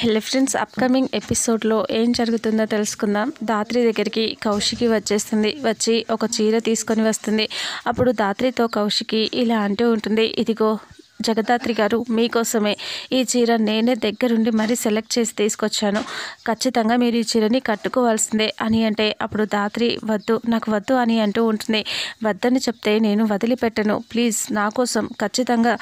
hello friends upcoming ఎపిసోడ్లో ఏం జరుగుతుందో తెలుసుకుందాం దాత్రి దగ్గరికి కౌశికి వచ్చేస్తుంది వచ్చి ఒక చీర తీసుకొని వస్తుంది అప్పుడు దాత్రితో కౌశికి ఇలా అంటూ ఉంటుంది ఇదిగో జగదాత్రి గారు మీకోసమే ఈ చీర నేనే దగ్గరుండి మరీ సెలెక్ట్ చేసి తీసుకొచ్చాను ఖచ్చితంగా మీరు ఈ చీరని కట్టుకోవాల్సిందే అని అంటే అప్పుడు దాత్రి వద్దు నాకు వద్దు అని అంటూ ఉంటుంది వద్దని చెప్తే నేను వదిలిపెట్టను ప్లీజ్ నా కోసం ఖచ్చితంగా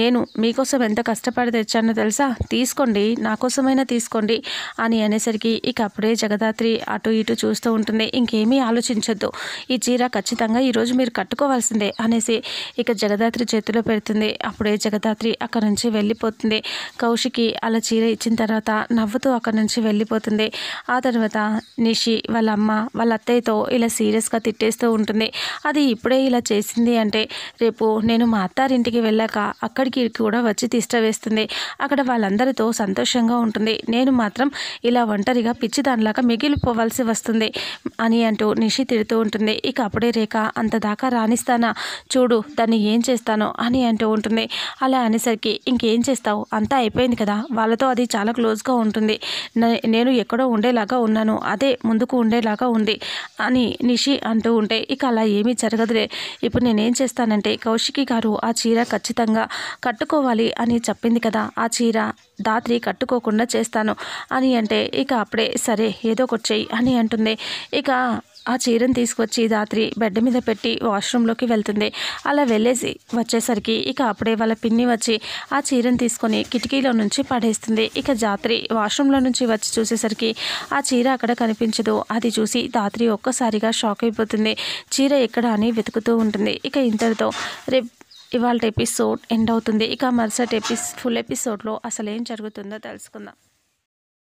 నేను మీకోసం ఎంత కష్టపడి తెచ్చానో తెలుసా తీసుకోండి నా కోసమైనా తీసుకోండి అని అనేసరికి ఇక అప్పుడే జగదాత్రి అటు ఇటు చూస్తూ ఉంటుంది ఇంకేమీ ఆలోచించొద్దు ఈ చీర ఖచ్చితంగా ఈరోజు మీరు కట్టుకోవాల్సిందే అనేసి ఇక జగదాత్రి చేతిలో పెడుతుంది అప్పుడే జగదాత్రి అక్కడి నుంచి వెళ్ళిపోతుంది కౌశికి అలా చీర ఇచ్చిన తర్వాత నవ్వుతూ అక్కడి నుంచి వెళ్ళిపోతుంది ఆ తర్వాత నిషి వాళ్ళ అమ్మ వాళ్ళ అత్తయ్యతో ఇలా సీరియస్గా తిట్టేస్తూ ఉంటుంది అది ఇప్పుడే ఇలా చేసింది అంటే రేపు నేను మా అత్తారింటికి వెళ్ళాక అక్కడికి కూడా వచ్చి తిష్టవేస్తుంది అక్కడ వాళ్ళందరితో సంతోషంగా ఉంటుంది నేను మాత్రం ఇలా ఒంటరిగా పిచ్చి దానిలాగా మిగిలిపోవాల్సి వస్తుంది అని అంటూ నిషి తిడుతూ ఉంటుంది ఇక అప్పుడే రేఖ అంత దాకా రాణిస్తానా చూడు దాన్ని ఏం చేస్తానో అని అంటూ ఉంటుంది అలా అనేసరికి ఇంకేం చేస్తావు అంతా అయిపోయింది కదా వాళ్ళతో అది చాలా క్లోజ్గా ఉంటుంది నేను ఎక్కడో ఉండేలాగా ఉన్నాను అదే ముందుకు ఉండేలాగా ఉంది అని నిషి అంటూ ఉంటే ఇక అలా ఏమీ జరగదులే ఇప్పుడు నేనేం చేస్తానంటే కౌశికి గారు ఆ చీర ఖచ్చితంగా కట్టుకోవాలి అని చెప్పింది కదా ఆ చీర దాత్రి కట్టుకోకుండా చేస్తాను అని అంటే ఇక అప్పుడే సరే ఏదో ఒకటి చెయ్యి అని అంటుంది ఇక ఆ చీరను తీసుకొచ్చి రాత్రి బెడ్ మీద పెట్టి వాష్రూమ్లోకి వెళ్తుంది అలా వెళ్ళేసి వచ్చేసరికి ఇక అప్పుడే వాళ్ళ పిన్ని వచ్చి ఆ చీరను తీసుకొని కిటికీలో నుంచి పడేస్తుంది ఇక జాత్రి వాష్రూమ్లో నుంచి వచ్చి చూసేసరికి ఆ చీర అక్కడ కనిపించదు అది చూసి రాత్రి ఒక్కసారిగా షాక్ అయిపోతుంది చీర ఎక్కడ అని వెతుకుతూ ఉంటుంది ఇక ఇంతటితో రేపు ఇవాళ ఎపిసోడ్ ఎండ్ అవుతుంది ఇక మరుసటి ఎపిస్ ఫుల్ ఎపిసోడ్లో అసలు ఏం జరుగుతుందో తెలుసుకుందాం